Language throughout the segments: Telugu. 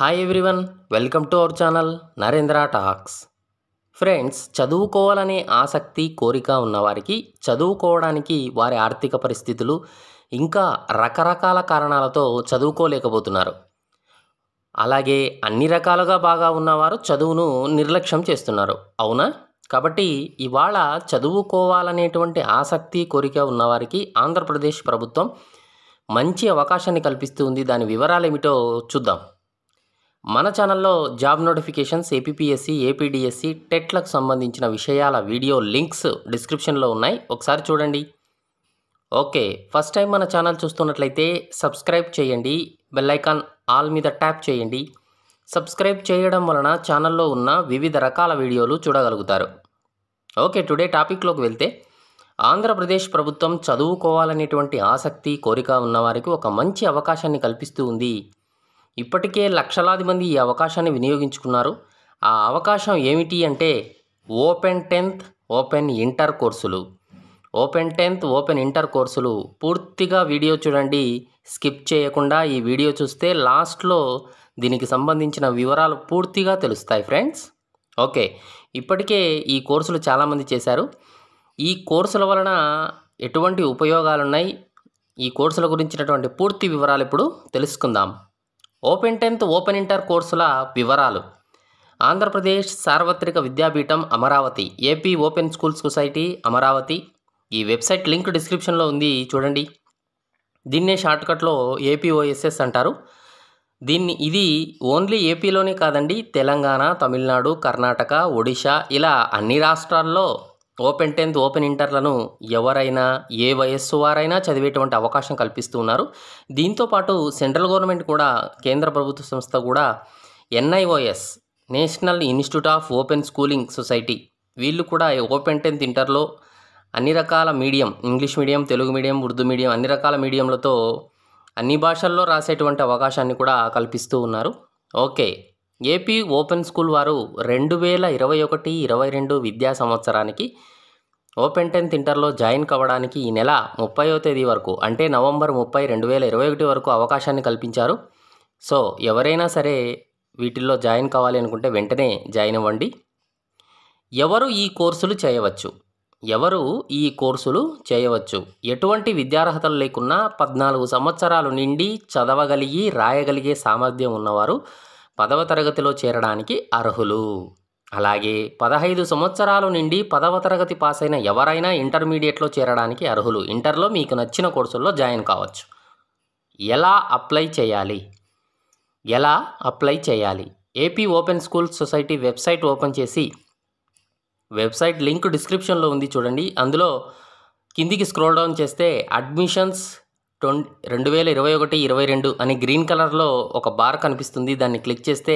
hi everyone welcome to our channel Narendra talks friends చదువుకోవాలనే ఆసక్తి కోరిక ఉన్నవారికి చదువుకోవడానికి వారి ఆర్థిక పరిస్థితులు ఇంకా రకరకాల కారణాలతో చదువుకోలేకపోతున్నారు అలాగే అన్ని రకాలుగా బాగా ఉన్నవారు చదువును నిర్లక్ష్యం చేస్తున్నారు అవునా కాబట్టి ఇవాళ చదువుకోవాలనేటువంటి ఆసక్తి కోరిక ఉన్నవారికి ఆంధ్రప్రదేశ్ ప్రభుత్వం మంచి అవకాశాన్ని కల్పిస్తుంది దాని వివరాలు ఏమిటో చూద్దాం మన ఛానల్లో జాబ్ నోటిఫికేషన్స్ ఏపీపీఎస్సి ఏపీడిఎస్సి టెట్లకు సంబంధించిన విషయాల వీడియో లింక్స్ డిస్క్రిప్షన్లో ఉన్నాయి ఒకసారి చూడండి ఓకే ఫస్ట్ టైం మన ఛానల్ చూస్తున్నట్లయితే సబ్స్క్రైబ్ చేయండి బెల్లైకాన్ ఆల్ మీద ట్యాప్ చేయండి సబ్స్క్రైబ్ చేయడం వలన ఛానల్లో ఉన్న వివిధ రకాల వీడియోలు చూడగలుగుతారు ఓకే టుడే టాపిక్లోకి వెళ్తే ఆంధ్రప్రదేశ్ ప్రభుత్వం చదువుకోవాలనేటువంటి ఆసక్తి కోరిక ఉన్నవారికి ఒక మంచి అవకాశాన్ని కల్పిస్తూ ఉంది ఇప్పటికే లక్షలాది మంది ఈ అవకాశాన్ని వినియోగించుకున్నారు ఆ అవకాశం ఏమిటి అంటే ఓపెన్ టెన్త్ ఓపెన్ ఇంటర్ కోర్సులు ఓపెన్ టెన్త్ ఓపెన్ ఇంటర్ కోర్సులు పూర్తిగా వీడియో చూడండి స్కిప్ చేయకుండా ఈ వీడియో చూస్తే లాస్ట్లో దీనికి సంబంధించిన వివరాలు పూర్తిగా తెలుస్తాయి ఫ్రెండ్స్ ఓకే ఇప్పటికే ఈ కోర్సులు చాలామంది చేశారు ఈ కోర్సుల వలన ఎటువంటి ఉపయోగాలున్నాయి ఈ కోర్సుల గురించినటువంటి పూర్తి వివరాలు ఇప్పుడు తెలుసుకుందాం ఓపెన్ టెన్త్ ఓపెన్ ఇంటర్ కోర్సుల వివరాలు ఆంధ్రప్రదేశ్ సార్వత్రిక విద్యాపీఠం Amaravati AP open school society Amaravati ఈ వెబ్సైట్ లింక్ డిస్క్రిప్షన్లో ఉంది చూడండి దీన్నే షార్ట్కట్లో ఏపీఓఎస్ఎస్ అంటారు దీన్ని ఇది ఓన్లీ ఏపీలోనే కాదండి తెలంగాణ తమిళనాడు కర్ణాటక ఒడిశా ఇలా అన్ని రాష్ట్రాల్లో ఓపెన్ టెన్త్ ఓపెన్ ఇంటర్లను ఎవరైనా ఏ వయస్సు వారైనా చదివేటువంటి అవకాశం కల్పిస్తూ ఉన్నారు దీంతోపాటు సెంట్రల్ గవర్నమెంట్ కూడా కేంద్ర ప్రభుత్వ సంస్థ కూడా NIOS national institute of open schooling society వీళ్ళు కూడా ఓపెన్ టెన్త్ ఇంటర్లో అన్ని రకాల medium English medium Telugu medium Urdu medium అన్ని రకాల మీడియంలతో అన్ని భాషల్లో రాసేటువంటి అవకాశాన్ని కూడా కల్పిస్తూ ఉన్నారు ఓకే ఏపీ ఓపెన్ స్కూల్ వారు రెండు వేల ఇరవై ఒకటి ఇరవై రెండు విద్యా సంవత్సరానికి ఓపెన్ టెన్త్ ఇంటర్లో జాయిన్ కావడానికి ఈ నెల ముప్పైవ తేదీ వరకు అంటే నవంబర్ ముప్పై రెండు వేల ఇరవై ఒకటి వరకు అవకాశాన్ని కల్పించారు సో ఎవరైనా సరే వీటిల్లో జాయిన్ కావాలి అనుకుంటే వెంటనే జాయిన్ అవ్వండి ఎవరు ఈ కోర్సులు చేయవచ్చు ఎవరు ఈ కోర్సులు చేయవచ్చు ఎటువంటి విద్యార్హతలు లేకున్నా పద్నాలుగు సంవత్సరాలు నిండి చదవగలిగి రాయగలిగే సామర్థ్యం ఉన్నవారు పదవ తరగతిలో చేరడానికి అర్హులు అలాగే పదహైదు సంవత్సరాలు నుండి పదవ తరగతి పాస్ అయిన ఎవరైనా ఇంటర్మీడియట్లో చేరడానికి అర్హులు ఇంటర్లో మీకు నచ్చిన కోర్సుల్లో జాయిన్ కావచ్చు ఎలా అప్లై చేయాలి ఎలా అప్లై చేయాలి AP open school society website open చేసి వెబ్సైట్ లింక్ డిస్క్రిప్షన్లో ఉంది చూడండి అందులో కిందికి స్క్రోల్ డౌన్ చేస్తే అడ్మిషన్స్ ట్వంటీ రెండు వేల ఇరవై ఒకటి ఇరవై రెండు అని గ్రీన్ కలర్లో ఒక బార్ కనిపిస్తుంది దాన్ని క్లిక్ చేస్తే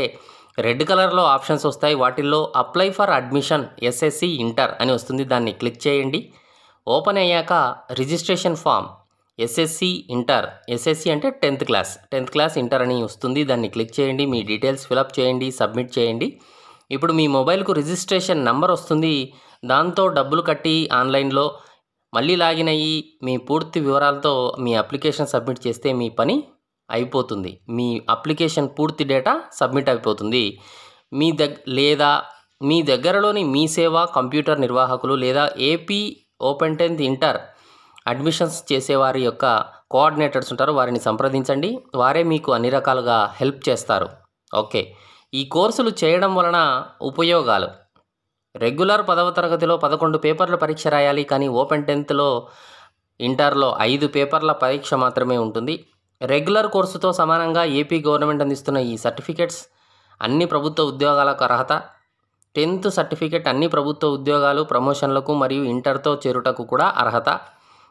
రెడ్ కలర్లో ఆప్షన్స్ వస్తాయి వాటిల్లో apply for admission SSC inter అని వస్తుంది దాన్ని క్లిక్ చేయండి ఓపెన్ అయ్యాక registration form SSC inter SSC అంటే tenth class tenth class inter అని వస్తుంది దాన్ని క్లిక్ చేయండి మీ డీటెయిల్స్ ఫిలప్ చేయండి సబ్మిట్ చేయండి ఇప్పుడు మీ మొబైల్కు రిజిస్ట్రేషన్ నంబర్ వస్తుంది దాంతో డబ్బులు కట్టి ఆన్లైన్లో మళ్ళీ లాగిన్ అయ్యి మీ పూర్తి వివరాలతో మీ అప్లికేషన్ సబ్మిట్ చేస్తే మీ పని అయిపోతుంది మీ అప్లికేషన్ పూర్తి డేటా సబ్మిట్ అయిపోతుంది మీ దగ్ లేదా మీ దగ్గరలోని మీ సేవ కంప్యూటర్ నిర్వాహకులు లేదా AP open tenth inter admissions చేసేవారి యొక్క కోఆర్డినేటర్స్ ఉంటారు వారిని సంప్రదించండి వారే మీకు అన్ని రకాలుగా హెల్ప్ చేస్తారు ఓకే ఈ కోర్సులు చేయడం వలన ఉపయోగాలు రెగ్యులర్ పదవ తరగతిలో పదకొండు పేపర్ల పరీక్ష రాయాలి కానీ ఓపెన్ టెన్త్లో ఇంటర్లో ఐదు పేపర్ల పరీక్ష మాత్రమే ఉంటుంది రెగ్యులర్ కోర్సుతో సమానంగా ఏపీ గవర్నమెంట్ అందిస్తున్న ఈ సర్టిఫికెట్స్ అన్ని ప్రభుత్వ ఉద్యోగాలకు అర్హత టెన్త్ సర్టిఫికెట్ అన్ని ప్రభుత్వ ఉద్యోగాలు ప్రమోషన్లకు మరియు ఇంటర్తో చేరుటకు కూడా అర్హత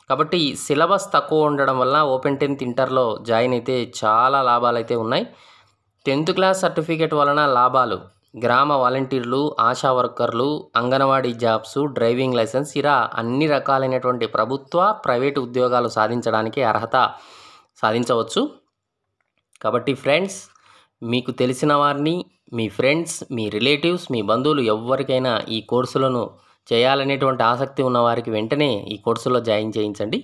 కాబట్టి సిలబస్ తక్కువ ఉండడం వల్ల ఓపెన్ టెన్త్ ఇంటర్లో జాయిన్ అయితే చాలా లాభాలు అయితే ఉన్నాయి టెన్త్ క్లాస్ సర్టిఫికేట్ వలన లాభాలు గ్రామ వాలంటీర్లు ఆశా వర్కర్లు అంగన్వాడీ జాబ్స్ డ్రైవింగ్ లైసెన్స్ ఇలా అన్ని రకాలైనటువంటి ప్రభుత్వ ప్రైవేటు ఉద్యోగాలు సాధించడానికి అర్హత సాధించవచ్చు కాబట్టి ఫ్రెండ్స్ మీకు తెలిసిన వారిని మీ ఫ్రెండ్స్ మీ రిలేటివ్స్ మీ బంధువులు ఎవరికైనా ఈ కోర్సులను చేయాలనేటువంటి ఆసక్తి ఉన్నవారికి వెంటనే ఈ కోర్సులో జాయిన్ చేయించండి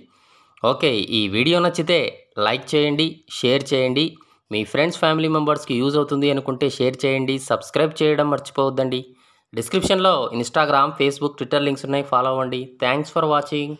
ఓకే ఈ వీడియో నచ్చితే లైక్ చేయండి షేర్ చేయండి మీ ఫ్రెండ్స్ ఫ్యామిలీ మెంబర్స్కి యూజ్ అవుతుంది అనుకుంటే షేర్ చేయండి సబ్స్క్రైబ్ చేయడం మర్చిపోవద్దండి డిస్క్రిప్షన్లో ఇన్స్టాగ్రామ్ ఫేస్బుక్ ట్విట్టర్ లింక్స్ ఉన్నాయి ఫాలో అవ్వండి థ్యాంక్స్ ఫర్ వాచింగ్